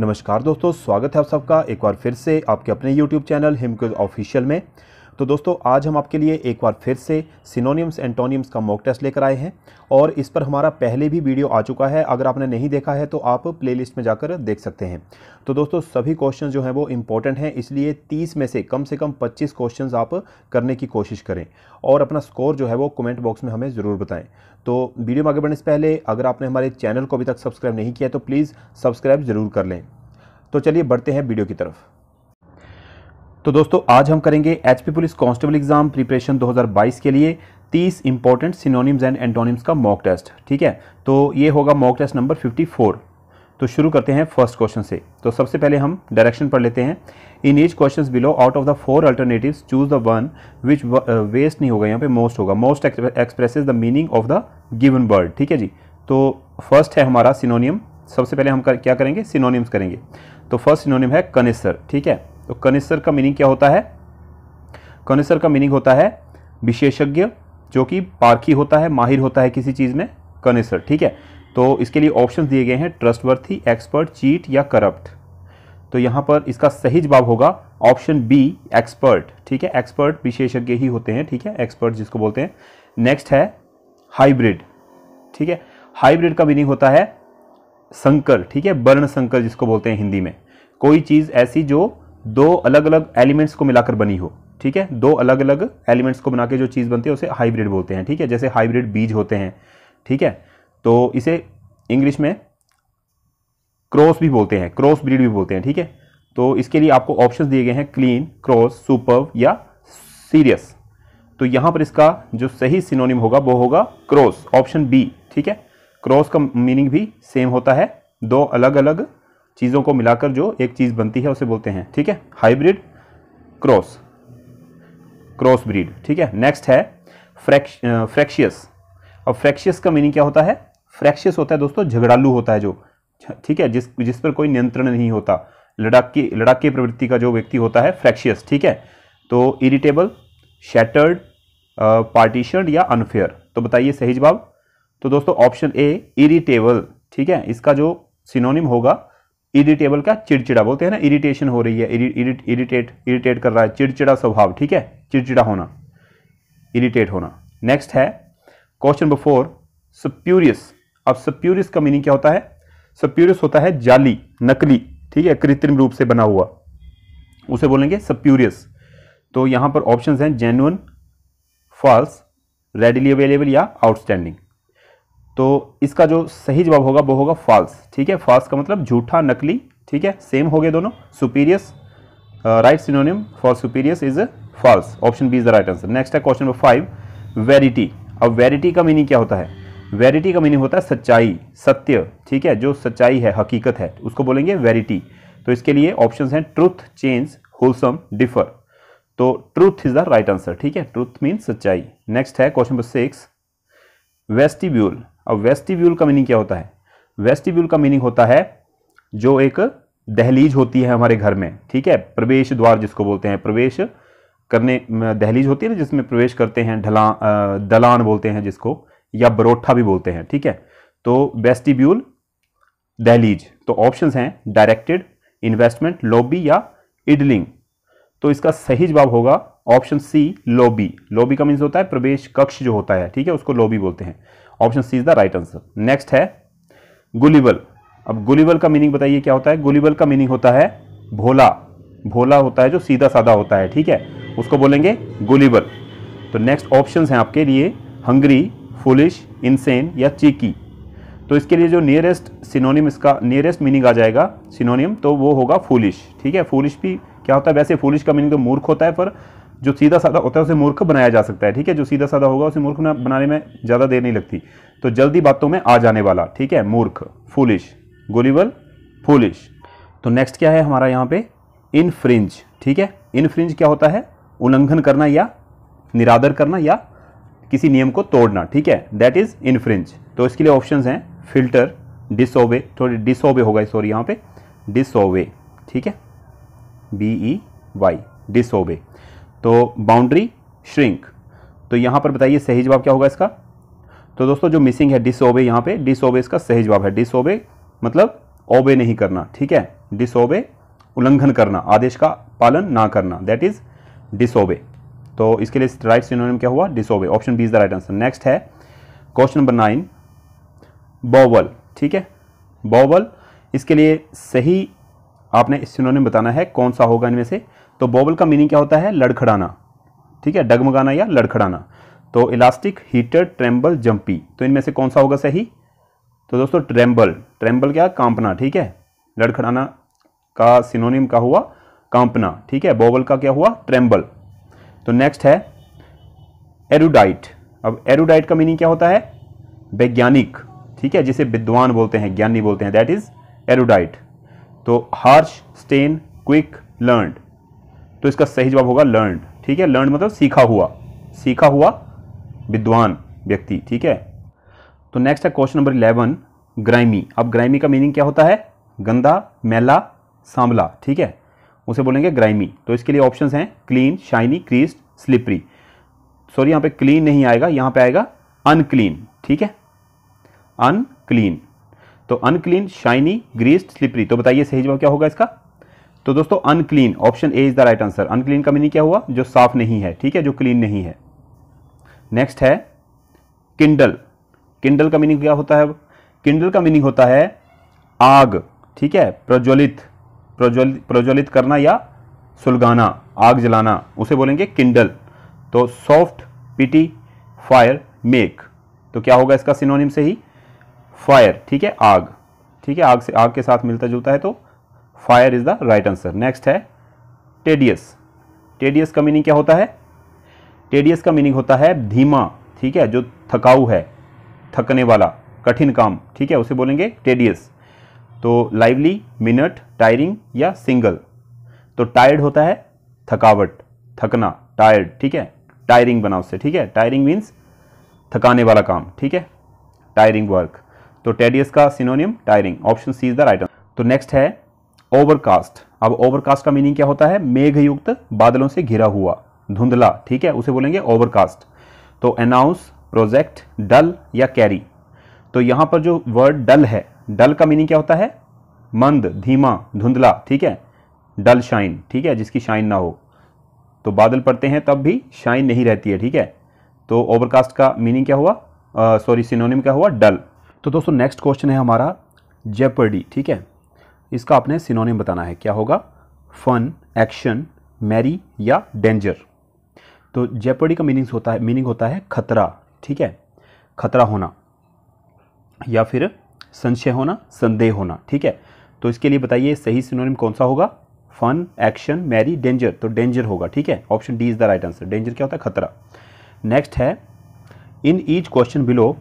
नमस्कार दोस्तों स्वागत है आप सबका एक बार फिर से आपके अपने YouTube चैनल हिमकुज ऑफिशियल में तो दोस्तों आज हम आपके लिए एक बार फिर से एंड टोनियम्स का मॉक टेस्ट लेकर आए हैं और इस पर हमारा पहले भी वीडियो आ चुका है अगर आपने नहीं देखा है तो आप प्लेलिस्ट में जाकर देख सकते हैं तो दोस्तों सभी क्वेश्चन जो हैं वो इम्पॉर्टेंट हैं इसलिए तीस में से कम से कम पच्चीस क्वेश्चन आप करने की कोशिश करें और अपना स्कोर जो है वो कमेंट बॉक्स में हमें ज़रूर बताएं तो वीडियो में आगे बढ़ने से पहले अगर आपने हमारे चैनल को अभी तक सब्सक्राइब नहीं किया तो प्लीज़ सब्सक्राइब ज़रूर कर लें तो चलिए बढ़ते हैं वीडियो की तरफ़ तो दोस्तों आज हम करेंगे HP police constable exam preparation 2022 के लिए 30 इंपॉर्टेंट सिनोनिम्स एंड एंटोनिम्स का मॉक टेस्ट ठीक है तो ये होगा मॉक टेस्ट नंबर 54 तो शुरू करते हैं फर्स्ट क्वेश्चन से तो सबसे पहले हम डायरेक्शन पढ़ लेते हैं in each question below out of the four alternative choose the one which best नहीं होगा यहाँ पे मोस्ट होगा most express the meaning of the given word ठीक है जी तो फर्स्ट है हमारा सिनोनियम सबसे पहले हम कर, क्या करेंगे सिनोनियम्स करेंगे तो फर्स्ट सिनोनियम है कनेसर ठीक है तो कनिस्तर का मीनिंग क्या होता है कनिस्तर का मीनिंग होता है विशेषज्ञ जो कि पारखी होता है माहिर होता है किसी चीज़ में कनिस्तर ठीक है तो इसके लिए ऑप्शन दिए गए हैं ट्रस्टवर्थी एक्सपर्ट चीट या करप्ट तो यहाँ पर इसका सही जवाब होगा ऑप्शन बी एक्सपर्ट ठीक है एक्सपर्ट विशेषज्ञ ही होते हैं ठीक है एक्सपर्ट जिसको बोलते हैं नेक्स्ट है हाइब्रिड ठीक है हाइब्रिड का मीनिंग होता है संकर ठीक है वर्ण संकर जिसको बोलते हैं हिंदी में कोई चीज़ ऐसी जो दो अलग अलग एलिमेंट्स को मिलाकर बनी हो ठीक है दो अलग अलग एलिमेंट्स को बना के जो चीज़ बनती है उसे हाइब्रिड बोलते हैं ठीक है जैसे हाइब्रिड बीज होते हैं ठीक है तो इसे इंग्लिश में क्रॉस भी बोलते हैं क्रॉस ब्रीड भी बोलते हैं ठीक है तो इसके लिए आपको ऑप्शन दिए गए हैं क्लीन क्रॉस सुपर या सीरियस तो यहाँ पर इसका जो सही सिनोनिम होगा वो होगा क्रॉस ऑप्शन बी ठीक है क्रॉस का मीनिंग भी सेम होता है दो अलग अलग चीज़ों को मिलाकर जो एक चीज़ बनती है उसे बोलते हैं ठीक है हाइब्रिड क्रॉस क्रॉस ब्रीड ठीक है नेक्स्ट है फ्रैक्श फ्रैक्शियस और फ्रैक्शियस का मीनिंग क्या होता है फ्रैक्शियस होता है दोस्तों झगड़ालू होता है जो ठीक है जिस जिस पर कोई नियंत्रण नहीं होता लड़ाक लड़ाके प्रवृत्ति का जो व्यक्ति होता है फ्रैक्शियस ठीक है तो इरिटेबल शैटर्ड पार्टीशन या अनफेयर तो बताइए सही जवाब तो दोस्तों ऑप्शन ए इरिटेबल ठीक है इसका जो सिनोनिम होगा इरिटेबल का चिड़चिड़ा बोलते हैं ना इरिटेशन हो रही है इरिटेट इरिटेट कर रहा है चिड़चिड़ा स्वभाव ठीक है चिड़चिड़ा होना इरिटेट होना नेक्स्ट है क्वेश्चन नंबर फोर सप्यूरियस अब सप्यूरियस का मीनिंग क्या होता है सप्यूरियस होता है जाली नकली ठीक है कृत्रिम रूप से बना हुआ उसे बोलेंगे सप्यूरियस तो यहां पर ऑप्शन हैं जेन्युन फॉल्स रेडिली अवेलेबल या आउटस्टैंडिंग तो इसका जो सही जवाब होगा वो होगा फॉल्स ठीक है फॉल्स का मतलब झूठा नकली ठीक है सेम हो गए दोनों spurious right synonym for spurious is false option B is the right answer next है क्वेश्चन नंबर फाइव वेरिटी अब वेरिटी का मीनिंग क्या होता है वेरिटी का मीनिंग होता है सच्चाई सत्य ठीक है जो सच्चाई है हकीकत है उसको बोलेंगे वेरिटी तो इसके लिए ऑप्शन हैं ट्रूथ चेंज होलसम डिफर तो truth is the right answer ठीक है ट्रूथ मीन्स सच्चाई नेक्स्ट है क्वेश्चन नंबर सिक्स वेस्टिब्यूल अब वेस्टिव्यूल का मीनिंग क्या होता है वेस्टिव्यूल का मीनिंग होता है जो एक दहलीज होती है हमारे घर में ठीक है प्रवेश द्वार जिसको बोलते हैं प्रवेश करने दहलीज होती है ना जिसमें प्रवेश करते हैं ढलान दलान बोलते हैं जिसको या बरोठा भी बोलते हैं ठीक है तो वेस्टिब्यूल दहलीज तो ऑप्शंस हैं डायरेक्टेड इन्वेस्टमेंट लॉबी या इडलिंग तो इसका सही जवाब होगा ऑप्शन सी लॉबी लॉबी का मीन्स होता है प्रवेश कक्ष जो होता है ठीक है उसको लॉबी बोलते हैं option C is the right answer next है गुलीबल अब गुलीबल का मीनिंग बताइए क्या होता है गुलीबल का मीनिंग होता है भोला भोला होता है जो सीधा साधा होता है ठीक है उसको बोलेंगे गुलीबल तो नेक्स्ट ऑप्शन हैं आपके लिए हंगरी फुलिश इंसेन या चीकी तो इसके लिए जो नियरेस्ट सिनोनियम इसका नियरेस्ट मीनिंग आ जाएगा सिनोनियम तो वो होगा फूलिश ठीक है फूलिश भी क्या होता है वैसे फूलिश का मीनिंग तो मूर्ख होता है पर जो सीधा साधा होता है उसे मूर्ख बनाया जा सकता है ठीक है जो सीधा साधा होगा उसे मूर्ख बनाने में ज़्यादा देर नहीं लगती तो जल्दी बातों में आ जाने वाला ठीक है मूर्ख फूलिश गोलीवल फूलिश तो नेक्स्ट क्या है हमारा यहाँ पे इनफ्रिंज ठीक है इनफ्रिंज क्या होता है उल्लंघन करना या निरादर करना या किसी नियम को तोड़ना ठीक है दैट इज़ इनफ्रिंज तो इसके लिए ऑप्शन हैं फिल्टर डिसोवे थोड़ी डिसोवे होगा सॉरी यहाँ पे डिसोवे ठीक है बी ई वाई डिसोवे तो बाउंड्री श्रिंक तो यहां पर बताइए सही जवाब क्या होगा इसका तो दोस्तों जो मिसिंग है डिसओबे यहां पे डिसओबे इसका सही जवाब है डिसओबे मतलब ओबे नहीं करना ठीक है डिसओबे उल्लंघन करना आदेश का पालन ना करना दैट इज डिसओबे तो इसके लिए राइट सिनोनिम क्या हुआ disobey option B is the right answer next है क्वेश्चन नंबर नाइन बॉवल ठीक है बॉवल इसके लिए सही आपने सिनोनिम बताना है कौन सा होगा इनमें से तो बॉबल का मीनिंग क्या होता है लड़खड़ाना ठीक है डगमगाना या लड़खड़ाना तो इलास्टिक हीटर ट्रेम्बल जंपी तो इनमें से कौन सा होगा सही तो दोस्तों ट्रेम्बल ट्रेम्बल क्या कांपना ठीक है लड़खड़ाना का सिनोनिम का हुआ कांपना ठीक है बॉबल का क्या हुआ ट्रेम्बल तो नेक्स्ट है एरुडाइट अब एरुडाइट का मीनिंग क्या होता है वैज्ञानिक ठीक है जिसे विद्वान बोलते हैं ज्ञानी बोलते हैं दैट इज एरुडाइट तो हार्श स्टेन क्विक लर्नड तो इसका सही जवाब होगा लर्न ठीक है लर्न मतलब सीखा हुआ सीखा हुआ विद्वान व्यक्ति ठीक है तो नेक्स्ट है क्वेश्चन नंबर इलेवन ग्राइमी अब ग्राइमी का मीनिंग क्या होता है गंदा मैला सांबला ठीक है उसे बोलेंगे ग्राइमी तो इसके लिए ऑप्शंस हैं clean shiny greasy slippery sorry यहां पे क्लीन नहीं आएगा यहां पे आएगा अनक्लीन ठीक है अनक्लीन तो अनक्लीन शाइनी ग्रीस्ड स्लिपरी तो बताइए सही जवाब क्या होगा इसका तो दोस्तों unclean option A is the right answer unclean का मीनिंग क्या हुआ जो साफ नहीं है ठीक है जो क्लीन नहीं है नेक्स्ट है किंडल किंडल का मीनिंग क्या होता है अब किंडल का मीनिंग होता है आग ठीक है प्रज्वलित प्रज्वलित प्रज्वलित करना या सुलगाना आग जलाना उसे बोलेंगे किंडल तो सॉफ्ट पिटी फायर मेक तो क्या होगा इसका सिनोनिम से ही फायर ठीक है आग ठीक है आग से आग के साथ मिलता जुलता है तो fire is the right answer next है टेडियस टेडियस का मीनिंग क्या होता है टेडियस का मीनिंग होता है धीमा ठीक है जो थकाऊ है थकने वाला कठिन काम ठीक है उसे बोलेंगे टेडियस तो लाइवली मिनट टायरिंग या सिंगल तो टायर्ड होता है थकावट थकना टायर्ड ठीक है टायरिंग बना उससे ठीक है टायरिंग मीन्स थकाने वाला काम ठीक है टायरिंग वर्क तो टेडियस का synonym tiring option C is the right तो नेक्स्ट है ओवरकास्ट अब ओवरकास्ट का मीनिंग क्या होता है मेघयुक्त बादलों से घिरा हुआ धुंधला ठीक है उसे बोलेंगे ओवरकास्ट तो अनाउंस प्रोजेक्ट डल या कैरी तो यहां पर जो वर्ड डल है डल का मीनिंग क्या होता है मंद धीमा धुंधला ठीक है डल शाइन ठीक है जिसकी शाइन ना हो तो बादल पड़ते हैं तब भी शाइन नहीं रहती है ठीक है तो ओवरकास्ट का मीनिंग क्या हुआ सॉरी सिनोनिम क्या हुआ डल तो दोस्तों नेक्स्ट क्वेश्चन है हमारा जेपर्डी ठीक है इसका आपने सिनोनिम बताना है क्या होगा फन एक्शन मैरी या डेंजर तो जेपर्डी का मीनिंग्स होता है मीनिंग होता है खतरा ठीक है खतरा होना या फिर संशय होना संदेह होना ठीक है तो इसके लिए बताइए सही सिनोनिम कौन सा होगा फन एक्शन मैरी डेंजर तो डेंजर होगा ठीक है option D is the right answer danger क्या होता है खतरा नेक्स्ट है in each question below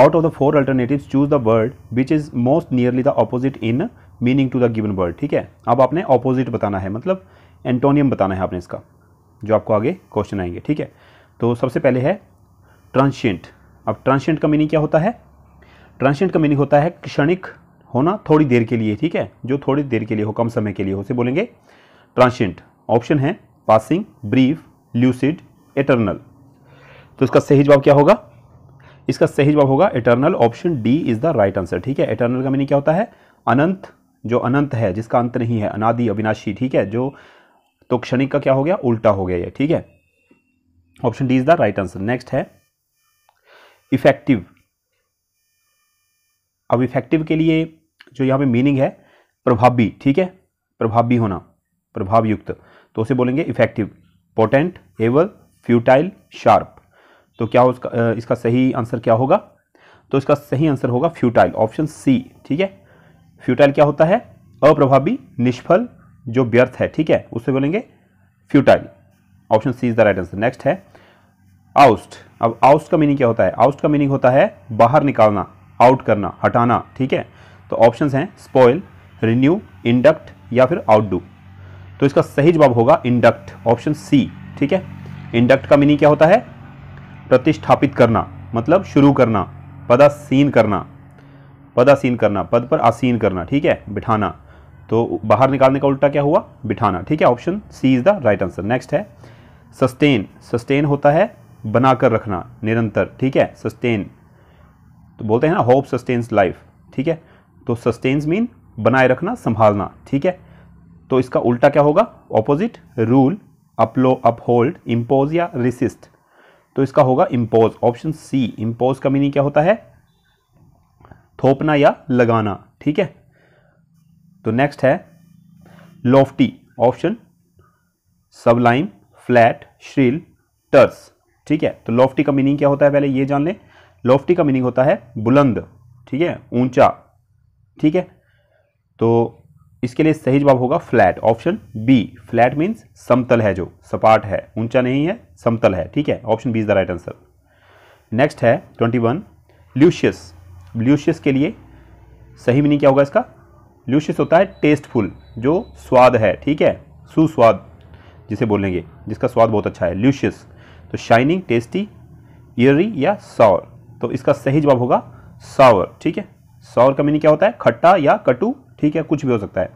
out of the four alternative choose the word which is most nearly the opposite in meaning to the given word ठीक है अब आपने opposite बताना है मतलब एंटोनियम बताना है आपने इसका जो आपको आगे क्वेश्चन आएंगे ठीक है तो सबसे पहले है ट्रांशियंट अब ट्रांशियंट का मीनिंग क्या होता है ट्रांशियंट का मीनिंग होता है क्षणिक होना थोड़ी देर के लिए ठीक है जो थोड़ी देर के लिए हो कम समय के लिए हो उसे बोलेंगे ट्रांशियंट ऑप्शन है पासिंग ब्रीफ ल्यूसिड एटर्नल तो इसका सही जवाब क्या होगा इसका सही जवाब होगा eternal option D is the right answer ठीक है इटर्नल का मीनिंग क्या होता है अनंत जो अनंत है जिसका अंत नहीं है अनादि अविनाशी ठीक है जो तो क्षणिक का क्या हो गया उल्टा हो गया ये ठीक है option D is the right answer next है इफेक्टिव अब इफेक्टिव के लिए जो यहाँ पे मीनिंग है प्रभावी ठीक है प्रभावी होना प्रभाव युक्त तो उसे बोलेंगे effective potent able futile sharp तो क्या उसका इसका सही आंसर क्या होगा तो इसका सही आंसर होगा फ्यूटाइल ऑप्शन सी ठीक है फ्यूटाइल क्या होता है अप्रभावी निष्फल जो व्यर्थ है ठीक है उसे बोलेंगे futile option C is the right answer next है आउस्ट अब आउस्ट का मीनिंग क्या होता है आउस्ट का मीनिंग होता है बाहर निकालना आउट करना हटाना ठीक है तो ऑप्शन हैं स्पॉयल रिन्यू इंडक्ट या फिर आउटडू तो इसका सही जवाब होगा इंडक्ट ऑप्शन सी ठीक है इंडक्ट का मीनिंग क्या होता है प्रतिष्ठापित करना मतलब शुरू करना पदासीन करना पदासीन करना पद पर आसीन करना ठीक है बिठाना तो बाहर निकालने का उल्टा क्या हुआ बिठाना ठीक है option C is the right answer next है सस्टेन सस्टेन होता है बनाकर रखना निरंतर ठीक है सस्टेन तो बोलते हैं ना होप सस्टेन्स लाइफ ठीक है तो सस्टेन्स मीन बनाए रखना संभालना ठीक है तो इसका उल्टा क्या होगा ऑपोजिट रूल अपलो अपहोल्ड इम्पोज या रिसिस्ट तो इसका होगा इम्पोज ऑप्शन सी इम्पोज का मीनिंग क्या होता है थोपना या लगाना ठीक है तो नेक्स्ट है lofty option sublime flat shrill terse ठीक है तो लॉफ्टी का मीनिंग क्या होता है पहले ये जान लें लॉफ्टी का मीनिंग होता है बुलंद ठीक है ऊंचा ठीक है तो इसके लिए सही जवाब होगा flat option B flat means समतल है जो सपाट है ऊंचा नहीं है समतल है ठीक है option B is the right answer next है ट्वेंटी वन ल्यूशियस ल्यूशियस के लिए सही मीनिंग क्या होगा इसका ल्यूशियस होता है टेस्टफुल जो स्वाद है ठीक है सुस्वाद जिसे बोलेंगे जिसका स्वाद बहुत अच्छा है ल्यूशियस तो शाइनिंग टेस्टी ईयरी या सावर तो इसका सही जवाब होगा सावर ठीक है सावर का मीनिंग क्या होता है खट्टा या कटु ठीक है कुछ भी हो सकता है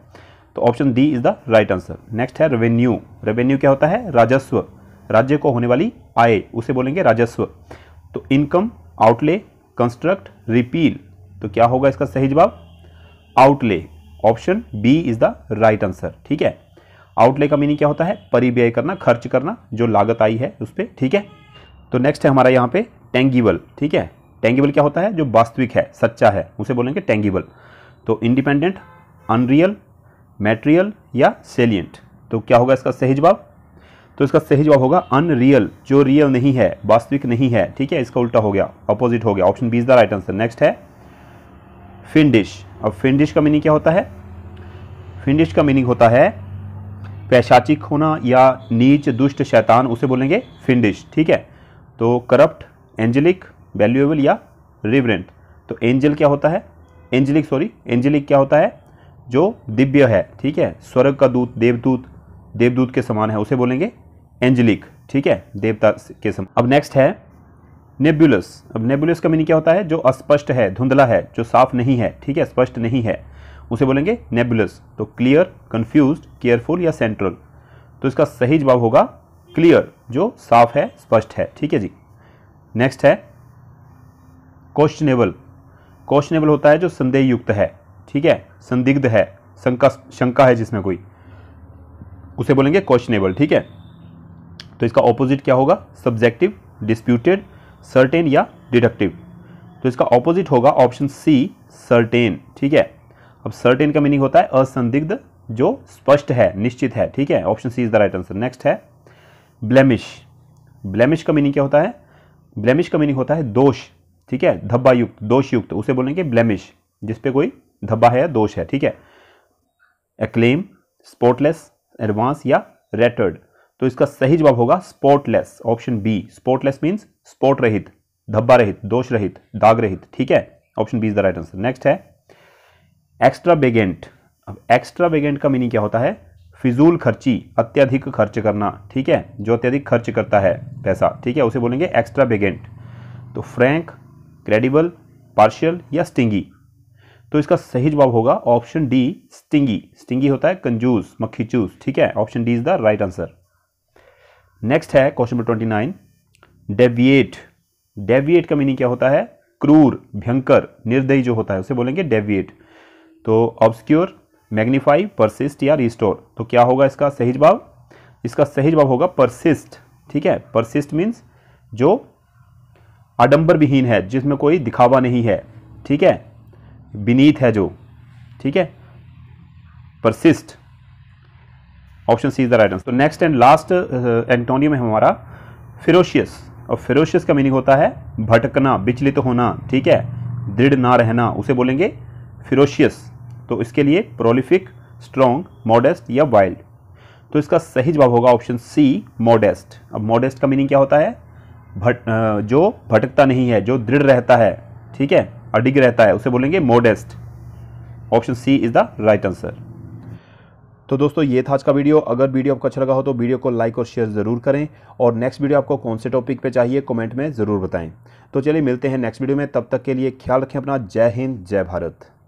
तो option D is the right answer next है रेवेन्यू रेवेन्यू क्या होता है राजस्व राज्य को होने वाली आय उसे बोलेंगे राजस्व तो इनकम आउटले कंस्ट्रक्ट रिपील तो क्या होगा इसका सही जवाब outlay option B is the right answer ठीक है आउटले का मीनिंग क्या होता है परिव्यय करना खर्च करना जो लागत आई है उस पर ठीक है तो नेक्स्ट है हमारा यहाँ पे टेंगिबल ठीक है टेंगिबल क्या होता है जो वास्तविक है सच्चा है उसे बोलेंगे टेंगिबल तो इंडिपेंडेंट अनरियल मेटेरियल या सेलियंट तो क्या होगा इसका सही जवाब तो इसका सही जवाब होगा अनरियल जो रियल नहीं है वास्तविक नहीं है ठीक है इसका उल्टा हो गया अपोजिट हो गया option B the right answer next है फिंडिश अब फिंडिश का मीनिंग क्या होता है फिंडिश का मीनिंग होता है पैशाचिक होना या नीच दुष्ट शैतान उसे बोलेंगे फिंडिश ठीक है तो करप्ट एंजलिक वैल्यूएबल या रिवरेंट तो एंजल क्या होता है एंजलिक सॉरी एंजेलिक क्या होता है जो दिव्य है ठीक है स्वर्ग का दूत देवदूत देवदूत के समान है उसे बोलेंगे एंजलिक ठीक है देवता के समान अब नेक्स्ट है नेबुलस अब नेबुलस का मीनिंग क्या होता है जो अस्पष्ट है धुंधला है जो साफ नहीं है ठीक है स्पष्ट नहीं है उसे बोलेंगे नेबुलस तो क्लियर कन्फ्यूज केयरफुल या सेंट्रल तो इसका सही जवाब होगा क्लियर जो साफ है स्पष्ट है ठीक है जी नेक्स्ट है क्वेश्चनेबल क्वेश्चनेबल होता है जो संदेह युक्त है ठीक है संदिग्ध है शंका शंका है जिसमें कोई उसे बोलेंगे क्वेश्चनेबल ठीक है तो इसका ऑपोजिट क्या होगा सब्जेक्टिव डिस्प्यूटेड सर्टेन या डिडक्टिव तो इसका ऑपोजिट होगा ऑप्शन सी सर्टेन ठीक है अब सर्टेन का मीनिंग होता है असंदिग्ध जो स्पष्ट है निश्चित है ठीक है option C is the right answer next है ब्लेमिश ब्लेमिश का मीनिंग क्या होता है ब्लेमिश का मीनिंग होता है दोष ठीक है धब्बा युक्त दोष युक्त उसे बोलेंगे ब्लेमिश जिसपे कोई धब्बा है या दोष है ठीक है एक्लेम स्पोर्टलेस एडवांस या रेटर्ड तो इसका सही जवाब होगा spotless option B spotless means spot रहित धब्बा रहित दोष रहित दाग रहित ठीक है option B is the right answer next है एक्स्ट्रा बेगेंट अब एक्स्ट्रा बेगेंट का मीनिंग क्या होता है फिजूल खर्ची अत्यधिक खर्च करना ठीक है जो अत्यधिक खर्च करता है पैसा ठीक है उसे बोलेंगे एक्स्ट्रा बेगेंट तो फ्रैंक क्रेडिबल पार्शियल या स्टिंगी तो इसका सही जवाब होगा ऑप्शन डी स्टिंगी स्टिंगी होता है कंजूस मक्खी चूस ठीक है option D is the right answer next है question number twenty nine deviate deviate का मीनिंग क्या होता है क्रूर भयंकर निर्दयी जो होता है उसे बोलेंगे डेविएट तो ऑब्सक्योर मैग्नीफाई परसिस्ट या रिस्टोर तो क्या होगा इसका सही जवाब इसका सही जवाब होगा परसिस्ट ठीक है परसिस्ट मीन्स जो आडंबर विहीन है जिसमें कोई दिखावा नहीं है ठीक है विनीत है जो ठीक है persist option C is the right answer तो नेक्स्ट एंड लास्ट एंटोनियम है हमारा फिरोशियस और फिरोशियस का मीनिंग होता है भटकना विचलित तो होना ठीक है दृढ़ ना रहना उसे बोलेंगे फिरोशियस तो इसके लिए प्रोलिफिक स्ट्रॉन्ग मॉडेस्ट या वाइल्ड तो इसका सही जवाब होगा ऑप्शन सी मॉडेस्ट अब मॉडेस्ट का मीनिंग क्या होता है भट जो भटकता नहीं है जो दृढ़ रहता है ठीक है अडिग रहता है उसे बोलेंगे modest option C is the right answer तो दोस्तों ये था आज का वीडियो अगर वीडियो आपको अच्छा लगा हो तो वीडियो को लाइक और शेयर ज़रूर करें और नेक्स्ट वीडियो आपको कौन से टॉपिक पे चाहिए कमेंट में ज़रूर बताएं तो चलिए मिलते हैं नेक्स्ट वीडियो में तब तक के लिए ख्याल रखें अपना जय हिंद जय भारत